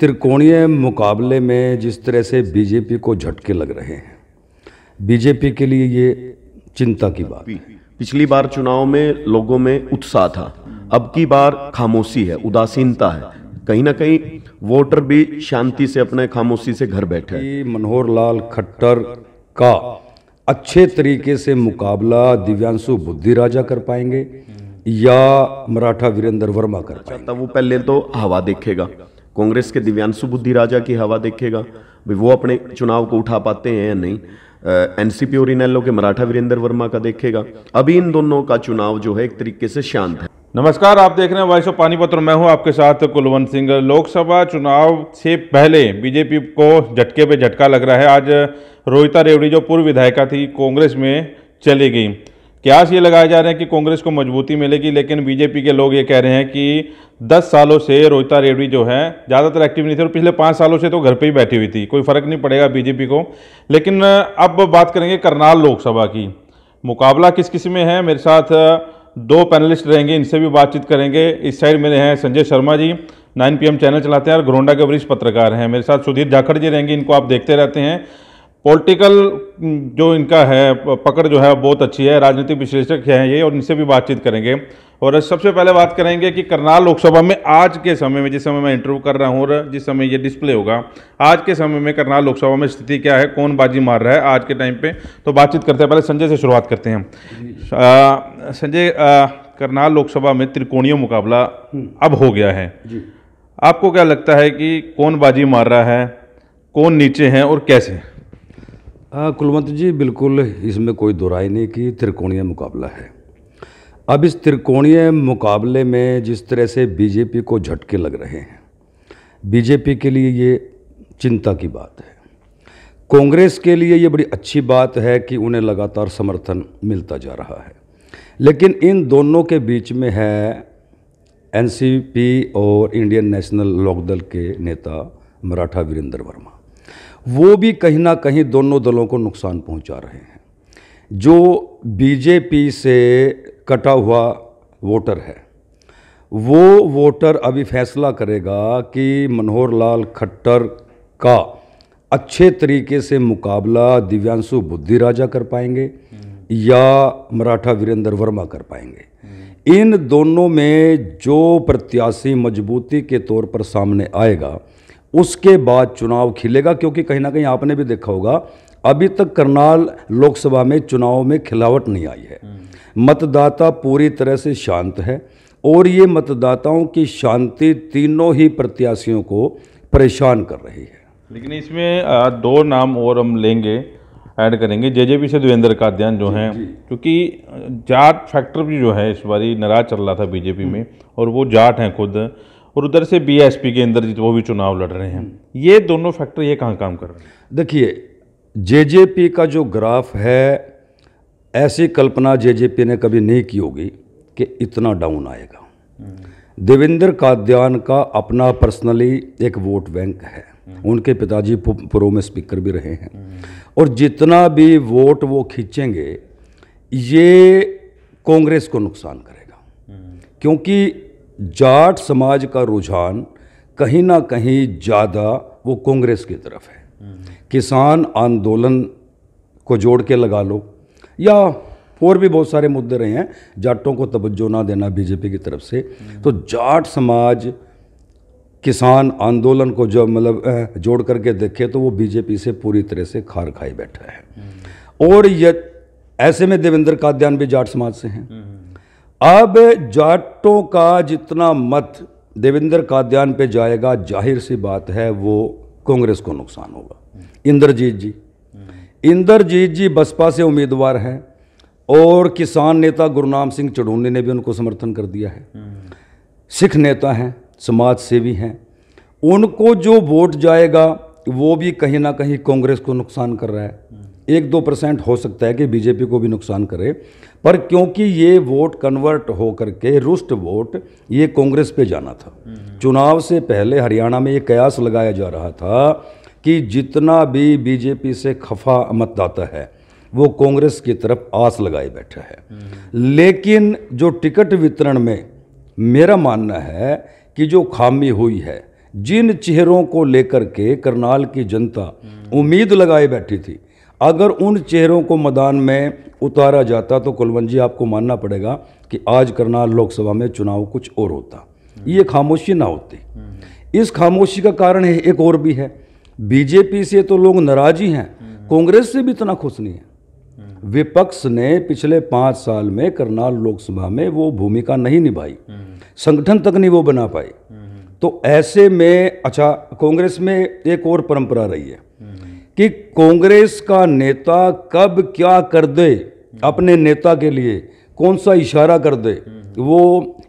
त्रिकोणीय मुकाबले में जिस तरह से बीजेपी को झटके लग रहे हैं बीजेपी के लिए ये चिंता की बात है पिछली बार चुनाव में लोगों में उत्साह था अब की बार खामोशी है उदासीनता है कहीं ना कहीं वोटर भी शांति से अपने खामोशी से घर बैठे मनोहर लाल खट्टर का अच्छे तरीके से मुकाबला दिव्यांशु बुद्धि राजा कर पाएंगे या मराठा वीरेंद्र वर्मा कर अच्छा, पाएंगे वो पहले तो हवा देखेगा कांग्रेस के दिव्यांशु बुद्धि राजा की हवा देखेगा भाई वो अपने चुनाव को उठा पाते हैं या नहीं एनसीपी और ओ के मराठा वीरेंद्र वर्मा का देखेगा अभी इन दोनों का चुनाव जो है एक तरीके से शांत है नमस्कार आप देख रहे हैं वॉइस ऑफ पानीपत और मैं हूं आपके साथ कुलवंत सिंह लोकसभा चुनाव से पहले बीजेपी को झटके पे झटका लग रहा है आज रोहिता रेवड़ी जो पूर्व विधायिका थी कांग्रेस में चली गई क्यास ये लगाए जा रहे हैं कि कांग्रेस को मजबूती मिलेगी लेकिन बीजेपी के लोग ये कह रहे हैं कि 10 सालों से रोहिता रेड्डी जो है ज़्यादातर एक्टिव नहीं थे और पिछले पाँच सालों से तो घर पे ही बैठी हुई थी कोई फ़र्क नहीं पड़ेगा बीजेपी को लेकिन अब बात करेंगे करनाल लोकसभा की मुकाबला किस किस में है मेरे साथ दो पैनलिस्ट रहेंगे इनसे भी बातचीत करेंगे इस साइड मेरे हैं Sanjay Sharma ji nine P channel चलाते हैं और घरोंडा के वरिष्ठ पत्रकार हैं मेरे साथ सुधीर जाखड़ जी रहेंगे इनको आप देखते रहते हैं पॉलिटिकल mm, जो इनका है पकड़ जो है बहुत अच्छी है राजनीतिक विश्लेषक हैं ये और इनसे भी बातचीत करेंगे और सबसे पहले बात करेंगे कि करनाल लोकसभा में आज के समय में जिस समय मैं इंटरव्यू कर रहा हूँ और जिस समय ये डिस्प्ले होगा आज के समय में करनाल लोकसभा में स्थिति क्या है कौन बाजी मार रहा है आज के टाइम पे तो बातचीत करते हैं पहले संजय से शुरुआत करते हैं संजय करनाल लोकसभा में त्रिकोणीय मुकाबला हम्म। अब हो गया है आपको क्या लगता है कि कौन बाजी मार रहा है कौन नीचे हैं और कैसे हाँ, कुलवंत जी बिल्कुल इसमें कोई दोराई नहीं कि त्रिकोणीय मुकाबला है अब इस त्रिकोणीय मुकाबले में जिस तरह से बीजेपी को झटके लग रहे हैं बीजेपी के लिए ये चिंता की बात है कांग्रेस के लिए ये बड़ी अच्छी बात है कि उन्हें लगातार समर्थन मिलता जा रहा है लेकिन इन दोनों के बीच में है एनसीपी और इंडियन नेशनल लोकदल के नेता मराठा वीरेंद्र वर्मा वो भी कहीं ना कहीं दोनों दलों को नुकसान पहुंचा रहे हैं जो बीजेपी से कटा हुआ वोटर है वो वोटर अभी फैसला करेगा कि मनोहर लाल खट्टर का अच्छे तरीके से मुकाबला दिव्यांशु बुद्धि राजा कर पाएंगे या मराठा वीरेंद्र वर्मा कर पाएंगे इन दोनों में जो प्रत्याशी मजबूती के तौर पर सामने आएगा उसके बाद चुनाव खिलेगा क्योंकि कहीं ना कहीं आपने भी देखा होगा अभी तक करनाल लोकसभा में चुनाव में खिलावट नहीं आई है हम्म। मतदाता पूरी तरह से शांत है और ये मतदाताओं की शांति तीनों ही प्रत्याशियों को परेशान कर रही है लेकिन इसमें दो नाम और हम लेंगे ऐड करेंगे जेजेपी से देवेंद्र काद्यान जो हैं क्योंकि जाट फैक्टर भी जो है इस बारी नाराज चल रहा था बीजेपी हम्म। में और वो जाट हैं खुद और उधर से बीएसपी के अंदर वो भी चुनाव लड़ रहे हैं हम्म। ये दोनों फैक्टर ये कहाँ काम कर रहे हैं देखिए जेजेपी का जो ग्राफ है ऐसी कल्पना जेजेपी ने कभी नहीं की होगी कि इतना डाउन आएगा हम्म। देवेंद्र काद्यान का अपना पर्सनली एक वोट बैंक है हम्म। उनके पिताजी प्रो में स्पीकर भी रहे हैं और जितना भी वोट वो खींचेंगे ये कांग्रेस को नुकसान करेगा क्योंकि जाट समाज का रुझान कहीं ना कहीं ज़्यादा वो कांग्रेस की तरफ है किसान आंदोलन को जोड़ के लगा लो या और भी बहुत सारे मुद्दे रहे हैं जाटों को तवज्जो ना देना बीजेपी की तरफ से तो जाट समाज किसान आंदोलन को जब मतलब जोड़ करके देखे तो वो बीजेपी से पूरी तरह से खार खाई बैठा है और ये ऐसे में देवेंद्र काद्यान भी जाट समाज से हैं अब जाटों का जितना मत देवेंद्र काद्यान पे जाएगा जाहिर सी बात है वो कांग्रेस को नुकसान होगा इंद्रजीत जी इंद्रजीत जी बसपा से उम्मीदवार हैं और किसान नेता गुरुनाम सिंह चढ़ूनी ने भी उनको समर्थन कर दिया है सिख नेता हैं समाज सेवी हैं उनको जो वोट जाएगा वो भी कहीं ना कहीं कांग्रेस को नुकसान कर रहा है एक दो परसेंट हो सकता है कि बीजेपी को भी नुकसान करे पर क्योंकि ये वोट कन्वर्ट हो करके रुष्ट वोट ये कांग्रेस पे जाना था चुनाव से पहले हरियाणा में ये कयास लगाया जा रहा था कि जितना भी बीजेपी से खफा मतदाता है वो कांग्रेस की तरफ आस लगाए बैठा है लेकिन जो टिकट वितरण में मेरा मानना है कि जो खामी हुई है जिन चेहरों को लेकर के करनाल की जनता उम्मीद लगाए बैठी थी अगर उन चेहरों को मैदान में उतारा जाता तो कुलवंत जी आपको मानना पड़ेगा कि आज करनाल लोकसभा में चुनाव कुछ और होता ये खामोशी ना होती इस खामोशी का कारण है एक और भी है बीजेपी से तो लोग नाराज ही हैं कांग्रेस से भी इतना खुश नहीं है विपक्ष ने पिछले पाँच साल में करनाल लोकसभा में वो भूमिका नहीं निभाई संगठन तक नहीं वो बना पाए तो ऐसे में अच्छा कांग्रेस में एक और परंपरा रही है कि कांग्रेस का नेता कब क्या कर दे अपने नेता के लिए कौन सा इशारा कर दे वो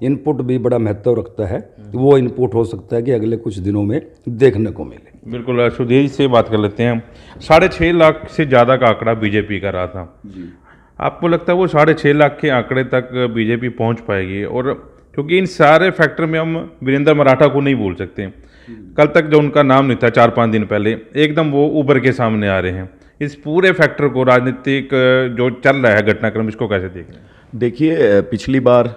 इनपुट भी बड़ा महत्व रखता है वो इनपुट हो सकता है कि अगले कुछ दिनों में देखने को मिले बिल्कुल सुधीर से बात कर लेते हैं हम साढ़े छः लाख से ज़्यादा का आंकड़ा बीजेपी का रहा था आपको लगता है वो साढ़े छः लाख के आंकड़े तक बीजेपी पहुंच पाएगी और क्योंकि इन सारे फैक्टर में हम वीरेंद्र मराठा को नहीं भूल सकते हम्म। कल तक जो उनका नाम नहीं था चार पाँच दिन पहले एकदम वो उभर के सामने आ रहे हैं इस पूरे फैक्टर को राजनीतिक जो चल रहा है घटनाक्रम इसको कैसे देख रहे हैं देखिए पिछली बार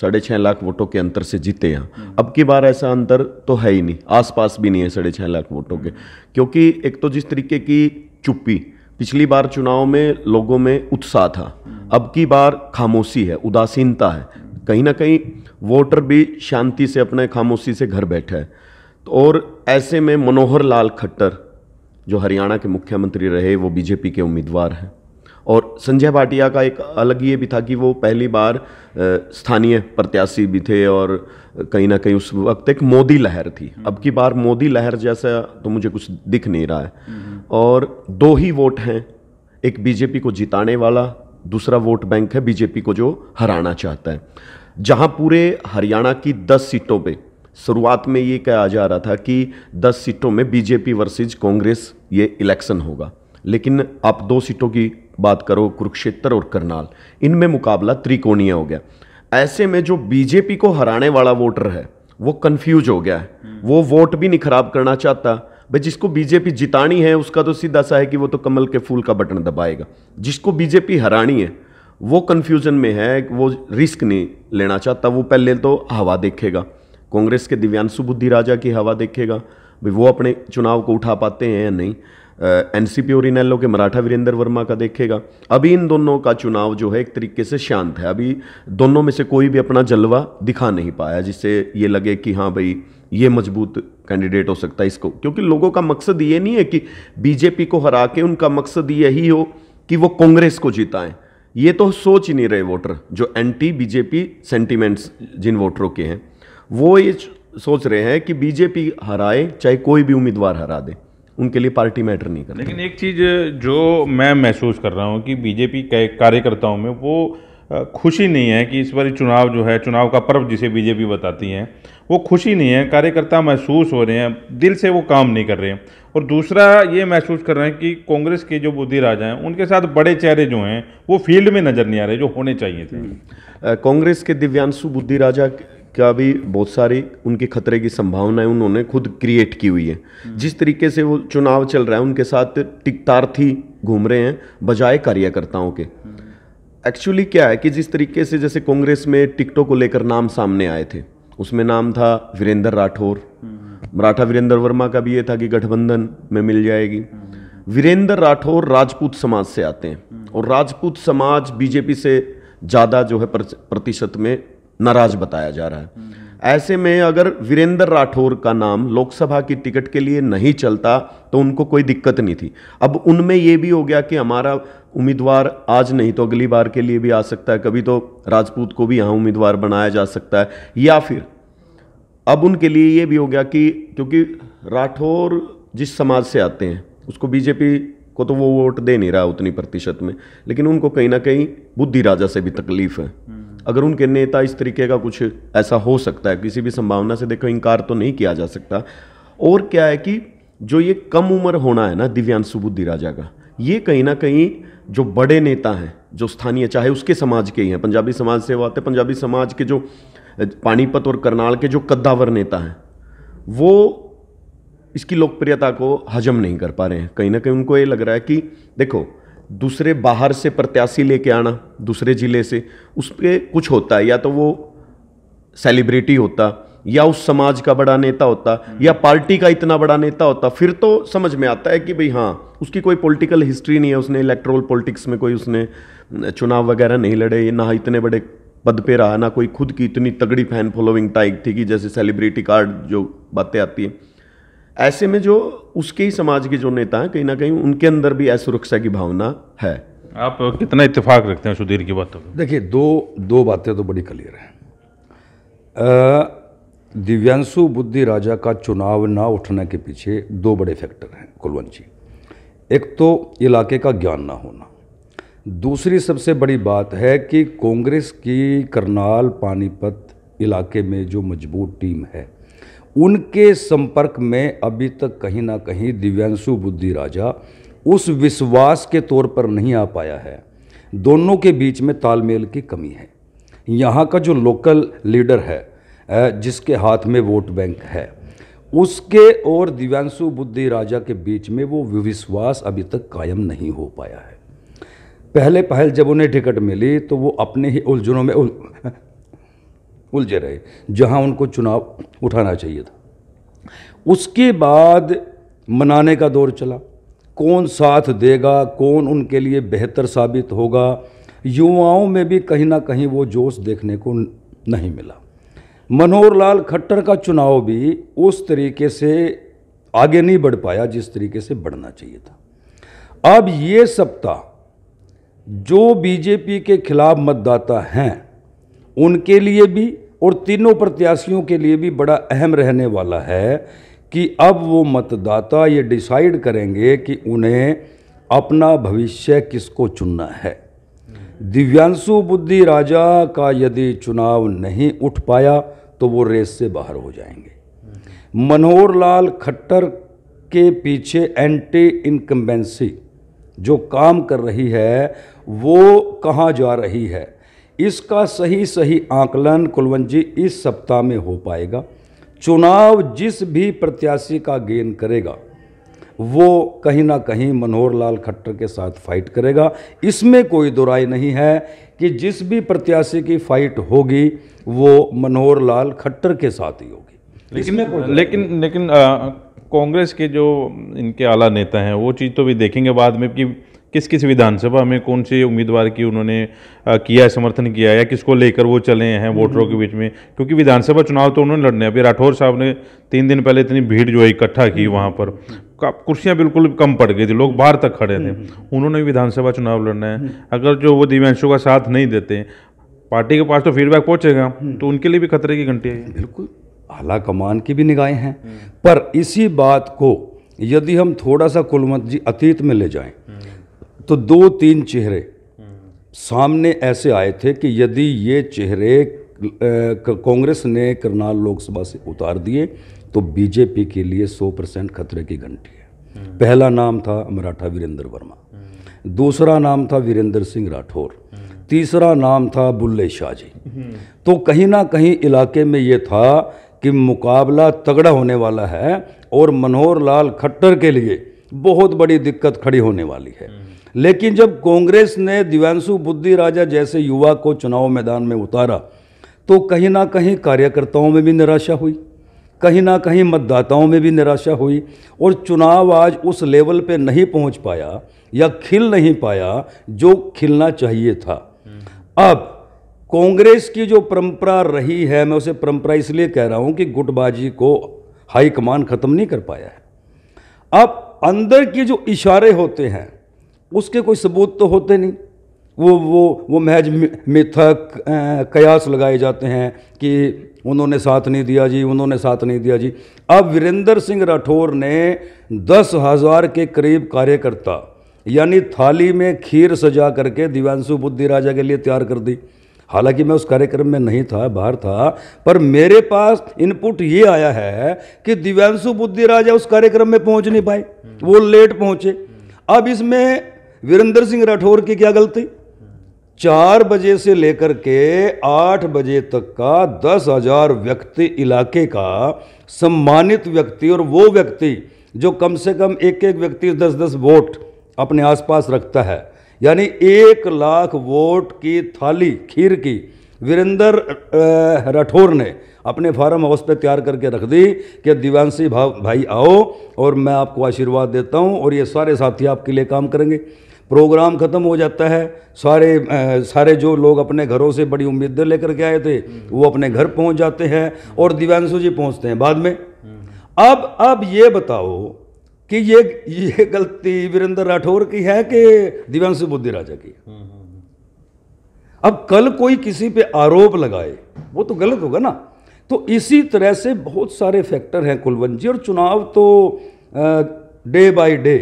साढ़े छः लाख वोटों के अंतर से जीते हैं अब की बार ऐसा अंतर तो है ही नहीं आसपास भी नहीं है साढ़े छः लाख वोटों के क्योंकि एक तो जिस तरीके की चुप्पी पिछली बार चुनाव में लोगों में उत्साह था अब की बार खामोशी है उदासीनता है कहीं ना कहीं वोटर भी शांति से अपने खामोशी से घर बैठे है और ऐसे में मनोहर लाल खट्टर जो हरियाणा के मुख्यमंत्री रहे वो बीजेपी के उम्मीदवार हैं और संजय भाटिया का एक अलग ये भी था कि वो पहली बार स्थानीय प्रत्याशी भी थे और कहीं ना कहीं उस वक्त एक मोदी लहर थी हम्म। अब की बार मोदी लहर जैसा तो मुझे कुछ दिख नहीं रहा है हम्म। और दो ही वोट हैं एक बीजेपी को जिताने वाला दूसरा वोट बैंक है बीजेपी को जो हराना चाहता है जहां पूरे हरियाणा की दस सीटों पर शुरुआत में ये कहा जा रहा था कि 10 सीटों में बीजेपी वर्सेज कांग्रेस ये इलेक्शन होगा लेकिन आप दो सीटों की बात करो कुरुक्षेत्र और करनाल इनमें मुकाबला त्रिकोणीय हो गया ऐसे में जो बीजेपी को हराने वाला वोटर है वो कंफ्यूज हो गया है हम्म। वो वोट भी नहीं खराब करना चाहता भाई जिसको बीजेपी जितानी है उसका तो सीधा सा है कि वो तो कमल के फूल का बटन दबाएगा जिसको बीजेपी हरानी है वो कन्फ्यूजन में है वो रिस्क नहीं लेना चाहता वो पहले तो हवा देखेगा कांग्रेस के दिव्यांशु बुद्धि राजा की हवा देखेगा भाई वो अपने चुनाव को उठा पाते हैं या नहीं एन सी पी और इनैलो के मराठा वीरेंद्र वर्मा का देखेगा अभी इन दोनों का चुनाव जो है एक तरीके से शांत है अभी दोनों में से कोई भी अपना जलवा दिखा नहीं पाया जिससे ये लगे कि हाँ भाई ये मजबूत कैंडिडेट हो सकता है इसको क्योंकि लोगों का मकसद ये नहीं है कि बीजेपी को हरा के उनका मकसद यही हो कि वो कांग्रेस को जिताएं ये तो सोच ही नहीं रहे वोटर जो एंटी बीजेपी सेंटिमेंट्स जिन वोटरों के हैं वो ये सोच रहे हैं कि बीजेपी हराए चाहे कोई भी उम्मीदवार हरा दे उनके लिए पार्टी मैटर नहीं करती लेकिन एक चीज़ जो मैं महसूस कर रहा हूँ कि बीजेपी कार्यकर्ताओं में वो खुशी नहीं है कि इस बार चुनाव जो है चुनाव का पर्व जिसे बीजेपी बताती है वो खुशी नहीं है कार्यकर्ता महसूस हो रहे हैं दिल से वो काम नहीं कर रहे हैं और दूसरा ये महसूस कर रहे हैं कि कांग्रेस के जो बुद्धि राजा हैं उनके साथ बड़े चेहरे जो हैं वो फील्ड में नज़र नहीं आ रहे जो होने चाहिए थे कांग्रेस के दिव्यांशु बुद्धि राजा का भी बहुत सारी उनके खतरे की संभावनाएं उन्होंने खुद क्रिएट की हुई है हम्म। जिस तरीके से वो चुनाव चल रहा है उनके साथ टिकतार्थी घूम रहे हैं बजाय कार्यकर्ताओं के एक्चुअली हम्म। क्या है कि जिस तरीके से जैसे कांग्रेस में टिकटों को लेकर नाम सामने आए थे उसमें नाम था वीरेंद्र राठौर हम्म। मराठा वीरेंद्र वर्मा का भी ये था कि गठबंधन में मिल जाएगी वीरेंद्र राठौर राजपूत समाज से आते हैं और राजपूत समाज बीजेपी से ज़्यादा जो है प्रतिशत में नाराज बताया जा रहा है ऐसे में अगर वीरेंद्र राठौर का नाम लोकसभा की टिकट के लिए नहीं चलता तो उनको कोई दिक्कत नहीं थी अब उनमें ये भी हो गया कि हमारा उम्मीदवार आज नहीं तो अगली बार के लिए भी आ सकता है कभी तो राजपूत को भी यहाँ उम्मीदवार बनाया जा सकता है या फिर अब उनके लिए ये भी हो गया कि क्योंकि राठौर जिस समाज से आते हैं उसको बीजेपी को तो वो वोट दे नहीं रहा उतनी प्रतिशत में लेकिन उनको कहीं ना कहीं बुद्धि राजा से भी तकलीफ है अगर उनके नेता इस तरीके का कुछ ऐसा हो सकता है किसी भी संभावना से देखो इनकार तो नहीं किया जा सकता और क्या है कि जो ये कम उम्र होना है ना दिव्यांशु बुद्धि राजा का ये कहीं ना कहीं जो बड़े नेता हैं जो स्थानीय चाहे उसके समाज के ही हैं पंजाबी समाज वो आते पंजाबी समाज के जो पानीपत और करनाल के जो कद्दावर नेता हैं वो इसकी लोकप्रियता को हजम नहीं कर पा रहे हैं कहीं ना कहीं उनको ये लग रहा है कि देखो दूसरे बाहर से प्रत्याशी लेके आना दूसरे ज़िले से उस पर कुछ होता है या तो वो सेलिब्रिटी होता या उस समाज का बड़ा नेता होता हम्म। या पार्टी का इतना बड़ा नेता होता फिर तो समझ में आता है कि भाई हाँ उसकी कोई पॉलिटिकल हिस्ट्री नहीं है उसने इलेक्ट्रोल पॉलिटिक्स में कोई उसने चुनाव वगैरह नहीं लड़े ना इतने बड़े पद पे रहा ना कोई खुद की इतनी तगड़ी फैन फॉलोइंग टाइप थी कि जैसे सेलिब्रिटी कार्ड जो बातें आती हैं ऐसे में जो उसके ही समाज के जो नेता हैं कहीं ना कहीं उनके अंदर भी असुरक्षा की भावना है आप कितना इत्तेफाक रखते हैं सुधीर की बातों में देखिए दो दो बातें तो बड़ी क्लियर हैं दिव्यांशु बुद्धि राजा का चुनाव ना उठने के पीछे दो बड़े फैक्टर हैं कुलवंशी एक तो इलाके का ज्ञान ना होना दूसरी सबसे बड़ी बात है कि कांग्रेस की करनाल पानीपत इलाके में जो मजबूत टीम है उनके संपर्क में अभी तक कहीं ना कहीं दिव्यांशु बुद्धि राजा उस विश्वास के तौर पर नहीं आ पाया है दोनों के बीच में तालमेल की कमी है यहाँ का जो लोकल लीडर है जिसके हाथ में वोट बैंक है उसके और दिव्यांशु बुद्धि राजा के बीच में वो विश्वास अभी तक कायम नहीं हो पाया है पहले पहल जब उन्हें टिकट मिली तो वो अपने ही उलझनों में उलझे रहे जहां उनको चुनाव उठाना चाहिए था उसके बाद मनाने का दौर चला कौन साथ देगा कौन उनके लिए बेहतर साबित होगा युवाओं में भी कहीं ना कहीं वो जोश देखने को नहीं मिला मनोहर लाल खट्टर का चुनाव भी उस तरीके से आगे नहीं बढ़ पाया जिस तरीके से बढ़ना चाहिए था अब ये सप्ताह जो बीजेपी के खिलाफ मतदाता हैं उनके लिए भी और तीनों प्रत्याशियों के लिए भी बड़ा अहम रहने वाला है कि अब वो मतदाता ये डिसाइड करेंगे कि उन्हें अपना भविष्य किसको चुनना है दिव्यांशु बुद्धि राजा का यदि चुनाव नहीं उठ पाया तो वो रेस से बाहर हो जाएंगे मनोहर लाल खट्टर के पीछे एंटी इनकम्बेंसी जो काम कर रही है वो कहाँ जा रही है इसका सही सही आकलन जी इस सप्ताह में हो पाएगा चुनाव जिस भी प्रत्याशी का गेन करेगा वो कहीं ना कहीं मनोहर लाल खट्टर के साथ फाइट करेगा इसमें कोई दुराई नहीं है कि जिस भी प्रत्याशी की फाइट होगी वो मनोहर लाल खट्टर के साथ ही होगी लेकिन लेकिन लेकिन कांग्रेस के जो इनके आला नेता हैं वो चीज़ तो भी देखेंगे बाद में कि किस किस विधानसभा में कौन से उम्मीदवार की उन्होंने किया है समर्थन किया या किसको लेकर वो चले हैं वोटरों के हम्म। बीच में क्योंकि विधानसभा चुनाव तो उन्होंने लड़ने अभी राठौर साहब ने तीन दिन पहले इतनी भीड़ जो है इकट्ठा की हम्म। वहाँ पर कुर्सियाँ बिल्कुल कम पड़ गई थी लोग बाहर तक खड़े थे हम्म। उन्होंने विधानसभा चुनाव लड़ना है अगर जो वो दिव्यांशों का साथ नहीं देते पार्टी के पास तो फीडबैक पहुँचेगा तो उनके लिए भी खतरे की घंटी है बिल्कुल आला कमान की भी निगाहें हैं पर इसी बात को यदि हम थोड़ा सा कुलमत जी अतीत में ले जाएं तो दो तीन चेहरे सामने ऐसे आए थे कि यदि ये चेहरे कांग्रेस ने करनाल लोकसभा से उतार दिए तो बीजेपी के लिए 100 परसेंट खतरे की घंटी है पहला नाम था मराठा वीरेंद्र वर्मा दूसरा नाम था वीरेंद्र सिंह राठौर तीसरा नाम था बुल्ले शाह जी तो कहीं ना कहीं इलाके में ये था कि मुकाबला तगड़ा होने वाला है और मनोहर लाल खट्टर के लिए बहुत बड़ी दिक्कत खड़ी होने वाली है लेकिन जब कांग्रेस ने दिव्यांशु बुद्धि राजा जैसे युवा को चुनाव मैदान में उतारा तो कहीं ना कहीं कार्यकर्ताओं में भी निराशा हुई कहीं ना कहीं मतदाताओं में भी निराशा हुई और चुनाव आज उस लेवल पे नहीं पहुंच पाया या खिल नहीं पाया जो खिलना चाहिए था अब कांग्रेस की जो परंपरा रही है मैं उसे परंपरा इसलिए कह रहा हूं कि गुटबाजी को हाईकमान ख़त्म नहीं कर पाया है अब अंदर के जो इशारे होते हैं उसके कोई सबूत तो होते नहीं वो वो वो महज मिथक कयास लगाए जाते हैं कि उन्होंने साथ नहीं दिया जी उन्होंने साथ नहीं दिया जी अब वीरेंद्र सिंह राठौर ने दस हज़ार के करीब कार्यकर्ता यानी थाली में खीर सजा करके दिव्यांशु बुद्धि राजा के लिए तैयार कर दी हालांकि मैं उस कार्यक्रम में नहीं था बाहर था पर मेरे पास इनपुट ये आया है कि दिव्यांशु बुद्धि राजा उस कार्यक्रम में पहुंच नहीं पाए वो लेट पहुंचे अब इसमें वीरेंद्र सिंह राठौर की क्या गलती चार बजे से लेकर के आठ बजे तक का दस हजार व्यक्ति इलाके का सम्मानित व्यक्ति और वो व्यक्ति जो कम से कम एक एक व्यक्ति दस दस वोट अपने आसपास रखता है यानी एक लाख वोट की थाली खीर की वीरेंद्र राठौर ने अपने फार्म हाउस पे तैयार करके रख दी कि दिवानसी भाई आओ और मैं आपको आशीर्वाद देता हूँ और ये सारे साथी आपके लिए काम करेंगे प्रोग्राम ख़त्म हो जाता है सारे आ, सारे जो लोग अपने घरों से बड़ी उम्मीदें लेकर के आए थे वो अपने घर पहुँच जाते हैं और दिव्यांशु जी पहुँचते हैं बाद में अब अब ये बताओ कि ये ये गलती वीरेंद्र राठौर की है कि दिव्यांशु बुद्धि राजा की अब कल कोई किसी पे आरोप लगाए वो तो गलत होगा ना तो इसी तरह से बहुत सारे फैक्टर हैं कुलवंत जी और चुनाव तो डे बाय डे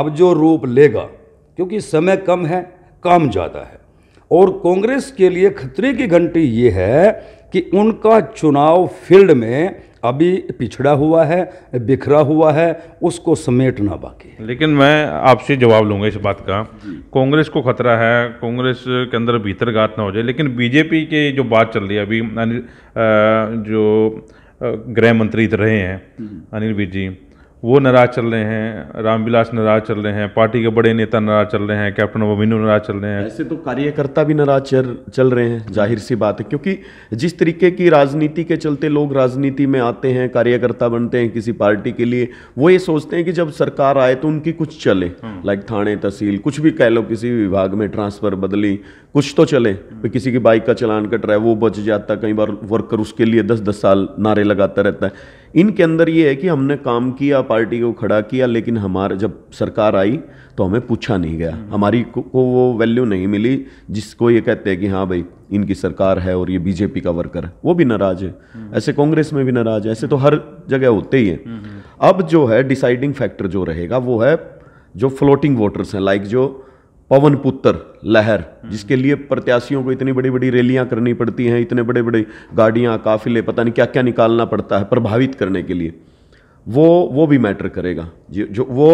अब जो रूप लेगा क्योंकि समय कम है काम ज़्यादा है और कांग्रेस के लिए खतरे की घंटी ये है कि उनका चुनाव फील्ड में अभी पिछड़ा हुआ है बिखरा हुआ है उसको समेटना बाकी है लेकिन मैं आपसे जवाब लूंगा इस बात का कांग्रेस को खतरा है कांग्रेस के अंदर भीतरघात ना हो जाए लेकिन बीजेपी की जो बात चल रही है अभी जो गृह मंत्री रहे हैं हम्म। अनिल बीजी जी वो नाराज चल रहे हैं रामविलास नाराज चल रहे हैं पार्टी के बड़े नेता नाराज चल रहे हैं कैप्टन वमीनू नाराज चल रहे हैं ऐसे तो कार्यकर्ता भी नाराज चल चल रहे हैं जाहिर सी बात है क्योंकि जिस तरीके की राजनीति के चलते लोग राजनीति में आते हैं कार्यकर्ता बनते हैं किसी पार्टी के लिए वो ये सोचते हैं कि जब सरकार आए तो उनकी कुछ चले हम्म। लाइक थाने तहसील कुछ भी कह लो किसी विभाग में ट्रांसफर बदली कुछ तो चले हम्म। किसी की बाइक का चलान कट रहा है वो बच जाता कई बार वर्कर उसके लिए दस दस साल नारे लगाता रहता है इनके अंदर ये है कि हमने काम किया पार्टी को खड़ा किया लेकिन हमारे जब सरकार आई तो हमें पूछा नहीं गया हम्म। हमारी को, को वो वैल्यू नहीं मिली जिसको ये कहते हैं कि हाँ भाई इनकी सरकार है और ये बीजेपी का वर्कर है वो भी नाराज है हम्म। ऐसे कांग्रेस में भी नाराज है ऐसे तो हर जगह होते ही है हम्म, अब जो है डिसाइडिंग फैक्टर जो रहेगा वो है जो फ्लोटिंग वोटर्स हैं लाइक जो पवन पुत्र लहर जिसके लिए प्रत्याशियों को इतनी बड़ी बड़ी रैलियां करनी पड़ती हैं इतने बड़े बड़े गाड़ियां काफिले पता नहीं क्या क्या निकालना पड़ता है प्रभावित करने के लिए वो वो भी मैटर करेगा जो वो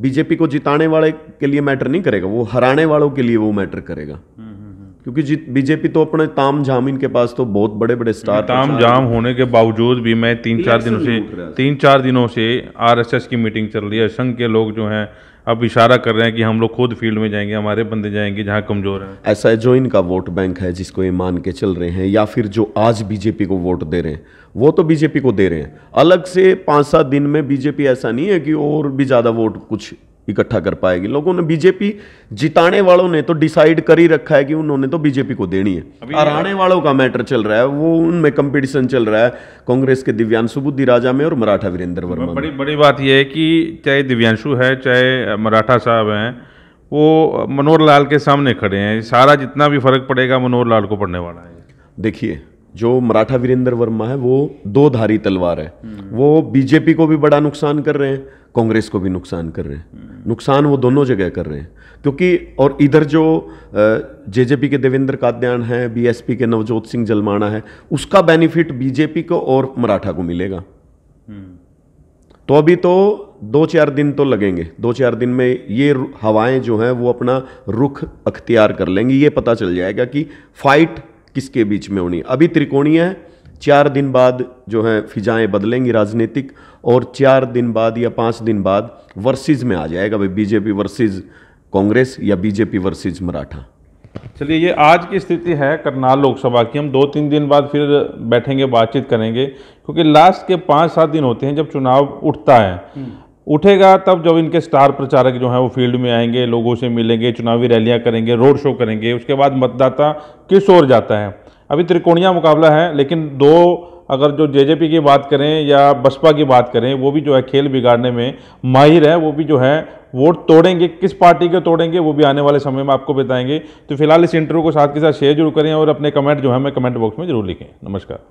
बीजेपी को जिताने वाले के लिए मैटर नहीं करेगा वो हराने वालों के लिए वो मैटर करेगा क्योंकि बीजेपी तो अपने ताम झाम इनके पास तो बहुत बड़े बड़े स्टार ताम जाम होने के बावजूद भी मैं तीन चार दिनों से तीन चार दिनों से आरएसएस की मीटिंग चल रही है संघ के लोग जो हैं अब इशारा कर रहे हैं कि हम लोग खुद फील्ड में जाएंगे हमारे बंदे जाएंगे जहाँ कमजोर हैं ऐसा है जो इनका वोट बैंक है जिसको ये मान के चल रहे हैं या फिर जो आज बीजेपी को वोट दे रहे हैं वो तो बीजेपी को दे रहे हैं अलग से पाँच सात दिन में बीजेपी ऐसा नहीं है कि और भी ज़्यादा वोट कुछ इकट्ठा कर पाएगी लोगों ने बीजेपी जिताने वालों ने तो डिसाइड कर ही रखा है कि उन्होंने तो बीजेपी को देनी है हराने वालों का मैटर चल रहा है वो उनमें कंपटीशन चल रहा है कांग्रेस के दिव्यांशु बुद्धि राजा में और मराठा वीरेंद्र वर्मा बड़ी बड़ी बात यह है कि चाहे दिव्यांशु है चाहे मराठा साहब हैं वो मनोहर लाल के सामने खड़े हैं सारा जितना भी फर्क पड़ेगा मनोहर लाल को पड़ने वाला है देखिए जो मराठा वीरेंद्र वर्मा है वो दो धारी तलवार है वो बीजेपी को भी बड़ा नुकसान कर रहे हैं कांग्रेस को भी नुकसान कर रहे हैं नुकसान वो दोनों जगह कर रहे हैं क्योंकि और इधर जो जेजेपी के देवेंद्र काद्यान है बीएसपी के नवजोत सिंह जलमाना है उसका बेनिफिट बीजेपी को और मराठा को मिलेगा तो अभी तो दो चार दिन तो लगेंगे दो चार दिन में ये हवाएं जो हैं वो अपना रुख अख्तियार कर लेंगी ये पता चल जाएगा कि फाइट किसके बीच में होनी अभी त्रिकोणीय है चार दिन बाद जो है फिजाएं बदलेंगी राजनीतिक और चार दिन बाद या पाँच दिन बाद वर्सेस में आ जाएगा भाई बीजेपी वर्सेस कांग्रेस या बीजेपी वर्सेस मराठा चलिए ये आज की स्थिति है करनाल लोकसभा की हम दो तीन दिन बाद फिर बैठेंगे बातचीत करेंगे क्योंकि लास्ट के पाँच सात दिन होते हैं जब चुनाव उठता है उठेगा तब जब इनके स्टार प्रचारक जो हैं वो फील्ड में आएंगे लोगों से मिलेंगे चुनावी रैलियां करेंगे रोड शो करेंगे उसके बाद मतदाता किस ओर जाता है अभी त्रिकोणिया मुकाबला है लेकिन दो अगर जो जेजेपी की बात करें या बसपा की बात करें वो भी जो है खेल बिगाड़ने में माहिर है वो भी जो है वोट तोड़ेंगे किस पार्टी के तोड़ेंगे वो भी आने वाले समय में आपको बताएंगे तो फिलहाल इस इंटरव्यू को साथ के साथ शेयर जरूर करें और अपने कमेंट जो है हमें कमेंट बॉक्स में जरूर लिखें नमस्कार